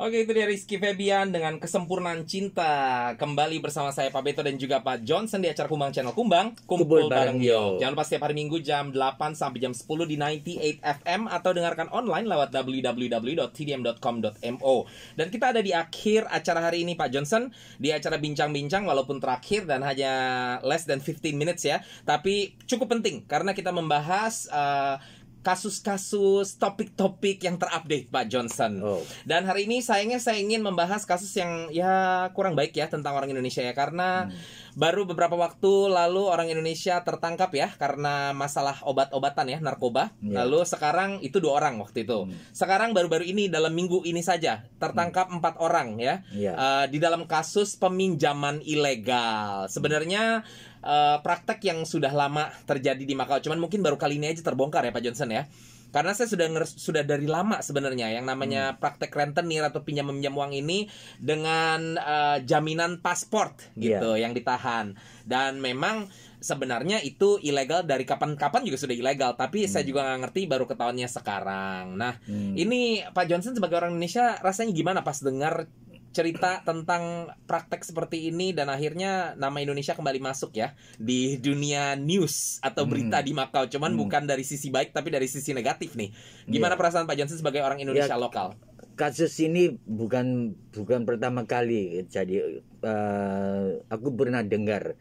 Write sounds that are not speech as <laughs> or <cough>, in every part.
Oke itu dia Rizky Febian dengan kesempurnaan cinta Kembali bersama saya Pak Beto dan juga Pak Johnson di acara Kumbang Channel Kumbang Kumpul, Kumpul Bareng Yo Jangan lupa setiap hari minggu jam 8 sampai jam 10 di 98 FM Atau dengarkan online lewat www.tdm.com.mo Dan kita ada di akhir acara hari ini Pak Johnson Di acara Bincang-Bincang walaupun terakhir dan hanya less than 15 minutes ya Tapi cukup penting karena kita membahas uh, kasus-kasus topik-topik yang terupdate Pak Johnson. Oh. Dan hari ini sayangnya saya ingin membahas kasus yang ya kurang baik ya tentang orang Indonesia ya karena hmm Baru beberapa waktu lalu orang Indonesia tertangkap ya karena masalah obat-obatan ya narkoba. Yeah. Lalu sekarang itu dua orang waktu itu. Mm. Sekarang baru-baru ini dalam minggu ini saja tertangkap hmm. empat orang ya yeah. Iya. uh, di dalam kasus peminjaman ilegal. Sebenarnya uh, praktek yang sudah lama terjadi di Makau, cuman mungkin baru kali ini aja terbongkar ya Pak Johnson ya karena saya sudah ngeres, sudah dari lama sebenarnya yang namanya hmm. praktek rentenir atau pinjam meminjam uang ini dengan uh, jaminan paspor gitu yeah. yang ditahan dan memang sebenarnya itu ilegal dari kapan-kapan juga sudah ilegal tapi hmm. saya juga nggak ngerti baru ketahuannya sekarang nah hmm. ini Pak Johnson sebagai orang Indonesia rasanya gimana pas dengar cerita tentang praktek seperti ini dan akhirnya nama Indonesia kembali masuk ya di dunia news atau hmm. berita hmm. di Makau cuman hmm. bukan dari sisi baik tapi dari sisi negatif nih iya. gimana yeah. perasaan Pak Johnson sebagai orang Indonesia yeah. lokal kasus ini bukan bukan pertama kali jadi uh, aku pernah dengar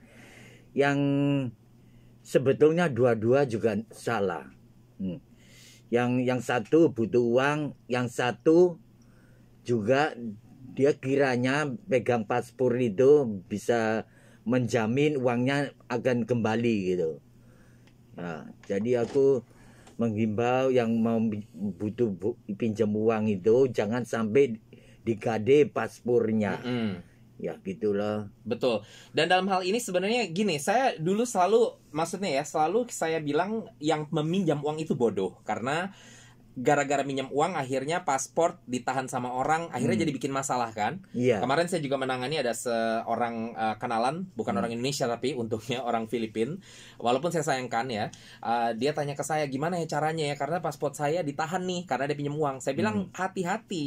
yang sebetulnya dua-dua juga salah hmm. yang yang satu butuh uang yang satu juga dia kiranya pegang paspor itu bisa menjamin uangnya akan kembali gitu nah, jadi aku menghimbau yang mau butuh bu, pinjam uang itu jangan sampai digade paspornya mm -hmm. ya gitulah betul dan dalam hal ini sebenarnya gini saya dulu selalu maksudnya ya selalu saya bilang yang meminjam uang itu bodoh karena gara-gara minjem uang akhirnya paspor ditahan sama orang akhirnya hmm. jadi bikin masalah kan yeah. kemarin saya juga menangani ada seorang uh, kenalan bukan hmm. orang Indonesia tapi untungnya orang Filipin walaupun saya sayangkan ya uh, dia tanya ke saya gimana ya caranya ya karena paspor saya ditahan nih karena dia pinjam uang saya bilang hati hmm. hati-hati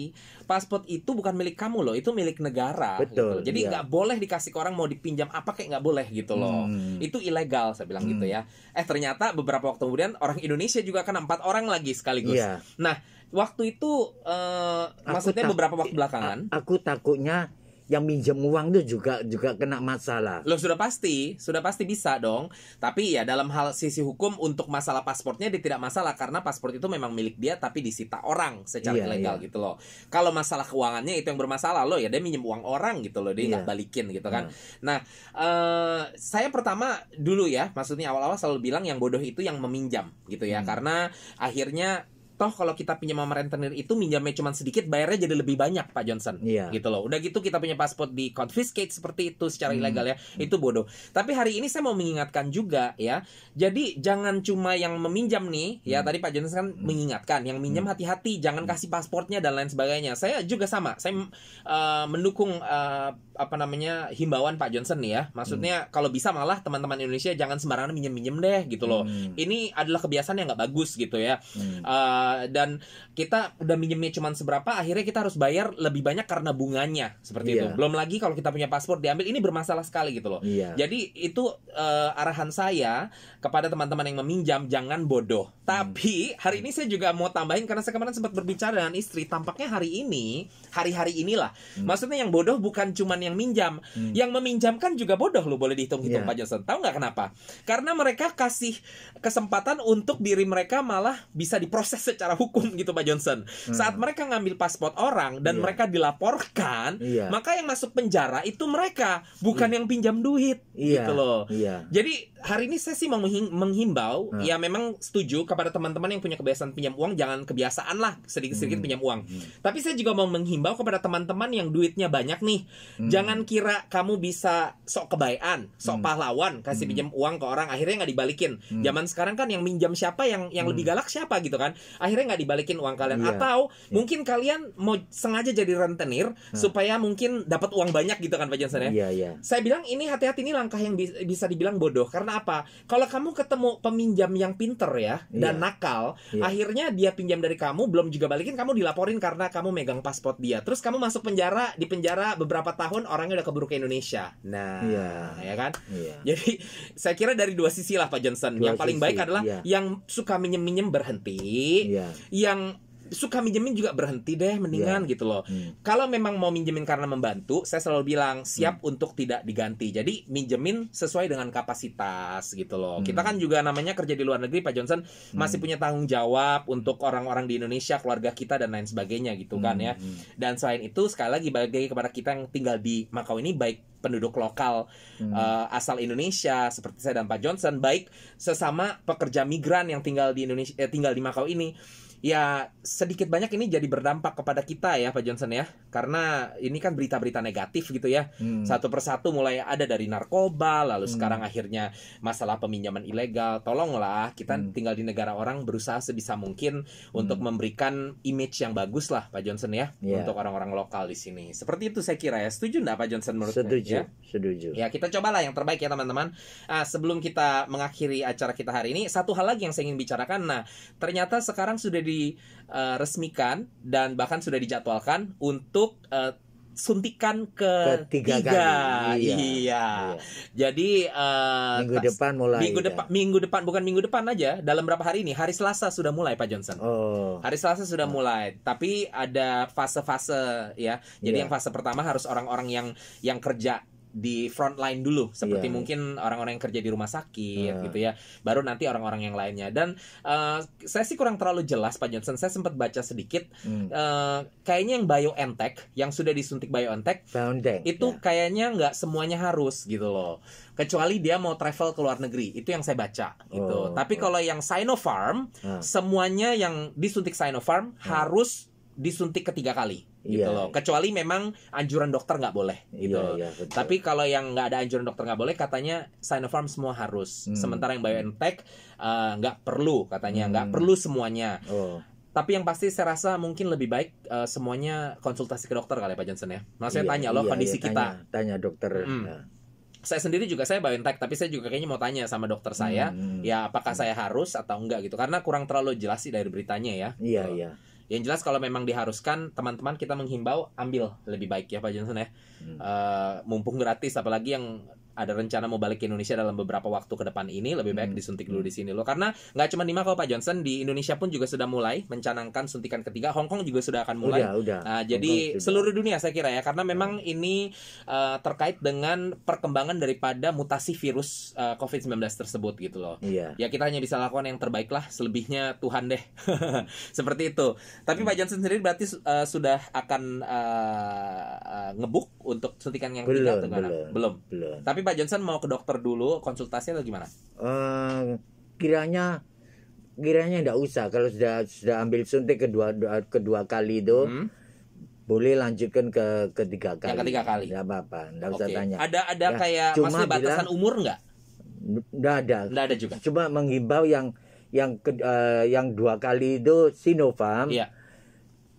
paspor itu bukan milik kamu loh itu milik negara gitu. Betul, gitu. jadi iya. nggak yeah. boleh dikasih ke orang mau dipinjam apa kayak nggak boleh gitu loh hmm. itu ilegal saya bilang gitu hmm. gitu ya eh ternyata beberapa waktu kemudian orang Indonesia juga kena empat orang lagi sekaligus yeah. Nah, waktu itu uh, maksudnya beberapa waktu belakangan. Aku takutnya yang minjem uang itu juga juga kena masalah. lo sudah pasti, sudah pasti bisa dong. Tapi ya dalam hal sisi hukum untuk masalah pasportnya dia tidak masalah karena paspor itu memang milik dia tapi disita orang secara iya, ilegal iya. gitu loh. Kalau masalah keuangannya itu yang bermasalah loh ya dia minjem uang orang gitu loh dia iya. nggak balikin gitu kan. Hmm. Nah uh, saya pertama dulu ya maksudnya awal-awal selalu bilang yang bodoh itu yang meminjam gitu ya hmm. karena akhirnya toh kalau kita pinjam sama rentenir itu minjamnya cuma sedikit bayarnya jadi lebih banyak Pak Johnson iya. gitu loh udah gitu kita punya paspor di confiscate seperti itu secara hmm. ilegal ya itu bodoh tapi hari ini saya mau mengingatkan juga ya jadi jangan cuma yang meminjam nih ya hmm. tadi Pak Johnson kan hmm. mengingatkan yang minjam hmm. hati-hati jangan kasih pasportnya dan lain sebagainya saya juga sama saya uh, mendukung uh, apa namanya himbauan Pak Johnson nih ya maksudnya hmm. kalau bisa malah teman-teman Indonesia jangan sembarangan minjem-minjem deh gitu loh hmm. ini adalah kebiasaan yang nggak bagus gitu ya hmm. uh, Eh, dan kita udah minjemnya cuma seberapa akhirnya kita harus bayar lebih banyak karena bunganya seperti yeah. itu iya. belum lagi kalau kita punya paspor diambil ini bermasalah sekali gitu loh yeah. jadi itu uh, arahan saya kepada teman-teman yang meminjam jangan bodoh hmm. tapi hari ini saya juga mau tambahin karena saya kemarin sempat berbicara dengan istri tampaknya hari ini hari-hari inilah hmm. maksudnya yang bodoh bukan cuma yang minjam hmm. yang meminjamkan juga bodoh loh boleh dihitung-hitung yeah. Pak Johnson tahu nggak kenapa karena mereka kasih kesempatan untuk diri mereka malah bisa diproses secara hukum gitu Pak Johnson. Hmm. Saat mereka ngambil paspor orang dan yeah. mereka dilaporkan, yeah. maka yang masuk penjara itu mereka, bukan yeah. yang pinjam duit yeah. gitu loh. Yeah. Jadi hari ini saya sih mau menghimbau hmm. ya memang setuju kepada teman-teman yang punya kebiasaan pinjam uang jangan kebiasaan lah sedikit-sedikit hmm. pinjam uang. Hmm. Tapi saya juga mau menghimbau kepada teman-teman yang duitnya banyak nih. Hmm. Jangan kira kamu bisa sok kebaikan, sok hmm. pahlawan kasih hmm. pinjam uang ke orang akhirnya nggak dibalikin. Hmm. Zaman sekarang kan yang minjam siapa yang yang hmm. lebih galak siapa gitu kan akhirnya nggak dibalikin uang kalian yeah. atau yeah. mungkin kalian mau sengaja jadi rentenir nah. supaya mungkin dapat uang banyak gitu kan Pak Johnson ya yeah, yeah. saya bilang ini hati-hati ini langkah yang bisa dibilang bodoh karena apa kalau kamu ketemu peminjam yang pinter ya iya. dan yeah. nakal yeah. akhirnya dia pinjam dari kamu belum juga balikin kamu dilaporin karena kamu megang paspor dia terus kamu masuk penjara di penjara beberapa tahun orangnya udah keburu ke Indonesia nah yeah. ya kan yeah. jadi saya kira dari dua sisi lah Pak Johnson yang paling sisi, baik adalah yeah. yang suka minjem minjem berhenti yeah. yang suka minjemin juga berhenti deh mendingan yeah. gitu loh. Hmm. Kalau memang mau minjemin karena membantu, saya selalu bilang siap hmm. untuk tidak diganti. Jadi minjemin sesuai dengan kapasitas gitu loh. Hmm. Kita kan juga namanya kerja di luar negeri Pak Johnson hmm. masih punya tanggung jawab untuk orang-orang di Indonesia, keluarga kita dan lain sebagainya gitu kan hmm. kan ya. Hmm, hmm. Dan selain itu sekali lagi bagi kepada kita yang tinggal di Makau ini baik penduduk lokal hmm. uh, asal Indonesia seperti saya dan Pak Johnson baik sesama pekerja migran yang tinggal di Indonesia eh, tinggal di Makau ini ya sedikit banyak ini jadi berdampak kepada kita ya Pak Johnson ya karena ini kan berita-berita negatif gitu ya hmm. satu persatu mulai ada dari narkoba lalu hmm. sekarang akhirnya masalah peminjaman ilegal tolonglah kita hmm. tinggal di negara orang berusaha sebisa mungkin hmm. untuk memberikan image yang bagus lah Pak Johnson ya yeah. untuk orang-orang lokal di sini seperti itu saya kira ya setuju nggak Pak Johnson menurut saya? setuju ya? setuju ya kita cobalah yang terbaik ya teman-teman nah, sebelum kita mengakhiri acara kita hari ini satu hal lagi yang saya ingin bicarakan nah ternyata sekarang sudah di diresmikan eh, dan bahkan sudah dijadwalkan untuk uh, suntikan ke ketiga tiga. kali. Iya. iya. iya. Jadi uh, minggu depan mulai. Minggu ya. depan minggu depan bukan minggu depan aja, dalam berapa hari ini? Hari Selasa sudah mulai Pak Johnson. Oh. Hari Selasa sudah oh. mulai, tapi ada fase-fase ya. Jadi yeah. yang fase pertama harus orang-orang yang yang kerja di front line dulu seperti yeah. mungkin orang-orang yang kerja di rumah sakit yeah. gitu ya baru nanti orang-orang yang lainnya dan uh, saya sih kurang terlalu jelas Pak Johnson saya sempat baca sedikit mm. uh, kayaknya yang BioNTech yang sudah disuntik BioNTech entek itu yeah. kayaknya nggak semuanya harus gitu loh kecuali dia mau travel ke luar negeri itu yang saya baca gitu oh. tapi kalau yang Sinopharm uh. semuanya yang disuntik Sinopharm uh. harus disuntik ketiga kali Iya, gitu yeah, loh. Iya. Kecuali memang anjuran dokter nggak boleh iya, gitu. Yeah, yeah, Tapi kalau yang nggak ada anjuran dokter nggak boleh, katanya Sinopharm semua harus. Hmm. Sementara yang BioNTech eh, nggak uh, perlu, katanya nggak hmm. perlu semuanya. Oh. Tapi yang pasti saya rasa mungkin lebih baik uh, semuanya konsultasi ke dokter kali ya Pak Johnson ya. Maksudnya iya, tanya loh iya, kondisi tanya, kita. Tanya, dokter. Hmm. Ya. saya sendiri juga saya BioNTech tapi saya juga kayaknya mau tanya sama dokter saya hmm. hmm. ya apakah hmm. saya harus atau enggak gitu karena kurang terlalu jelas sih dari beritanya ya. Iya, iya yang jelas kalau memang diharuskan teman-teman kita menghimbau ambil lebih baik ya Pak Johnson ya hmm. uh, mumpung gratis apalagi yang ada rencana mau balik ke Indonesia dalam beberapa waktu ke depan ini lebih baik hmm. disuntik dulu hmm. di sini loh karena nggak cuma di Makau Pak Johnson di Indonesia pun juga sudah mulai mencanangkan suntikan ketiga Hong Kong juga sudah akan mulai udah, udah. Nah, jadi seluruh dunia saya kira ya karena memang hmm. ini uh, terkait dengan perkembangan daripada mutasi virus uh, eh, COVID-19 tersebut gitu loh yeah. ya kita hanya bisa lakukan yang terbaik lah selebihnya Tuhan deh <laughs> seperti itu tapi hmm. Pak Johnson sendiri berarti uh, sudah akan uh, uh, ngebuk untuk suntikan yang belum, ketiga atau belum, belum belum tapi tapi Pak Johnson mau ke dokter dulu konsultasi atau gimana uh, kiranya kiranya tidak usah kalau sudah sudah ambil suntik kedua kedua kali itu hmm? boleh lanjutkan ke ketiga kali. Yang ketiga kali. Tidak apa-apa, Tidak okay. usah tanya. Ada ada ya, kayak cuma batasan bilang, umur nggak? Tidak ada. Tidak ada juga. Cuma menghimbau yang yang ke, uh, yang dua kali itu Sinovac. Iya.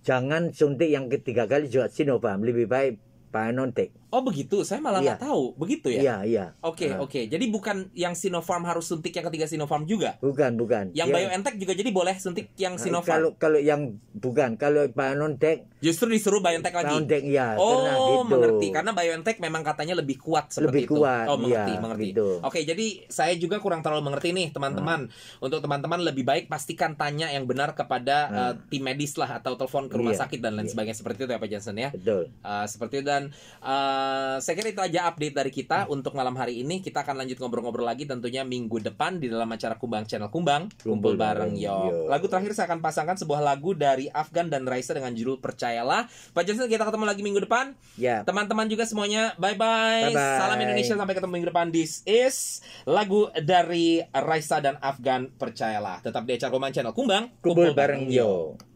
Jangan suntik yang ketiga kali juga Sinovac, lebih baik Pak Nontek. Oh begitu, saya malah iya. nggak iya. tahu. Begitu ya? Iya, iya. Oke, okay, uh. oke. Okay. Jadi bukan yang Sinopharm harus suntik yang ketiga Sinopharm juga? Bukan, bukan. Yang ya. BioNTech juga jadi boleh suntik yang nah, Sinopharm. Kalau kalau yang bukan, kalau BioNTech justru disuruh BioNTech lagi. BioNTech ya. Oh, gitu. mengerti. Karena BioNTech memang katanya lebih kuat seperti lebih itu. Kuat, oh, mengerti, ya, mengerti. Gitu. Oke, okay, jadi saya juga kurang terlalu mengerti nih, teman-teman. Uh. Untuk teman-teman lebih baik pastikan tanya yang benar kepada uh. Uh, tim medis lah atau telepon ke rumah iya, sakit dan lain iya. sebagainya seperti itu ya Pak Johnson ya. Betul. Uh, seperti itu dan uh, Eh, saya kira itu aja update dari kita hmm. untuk malam hari ini. Kita akan lanjut ngobrol-ngobrol lagi tentunya minggu depan di dalam acara Kumbang Channel Kumbang. Kumpul bareng yo. yo. Lagu terakhir saya akan pasangkan sebuah lagu dari Afgan dan Raisa dengan judul Percayalah. Pak Jason kita ketemu lagi minggu depan. Ya. Yeah. Teman-teman juga semuanya bye bye. Salam Indonesia sampai ketemu minggu depan. This is lagu dari Raisa dan Afgan Percayalah. Tetap di acara Kumbang Channel Kumbang. Kumpul, Kumpul bareng yo. yo.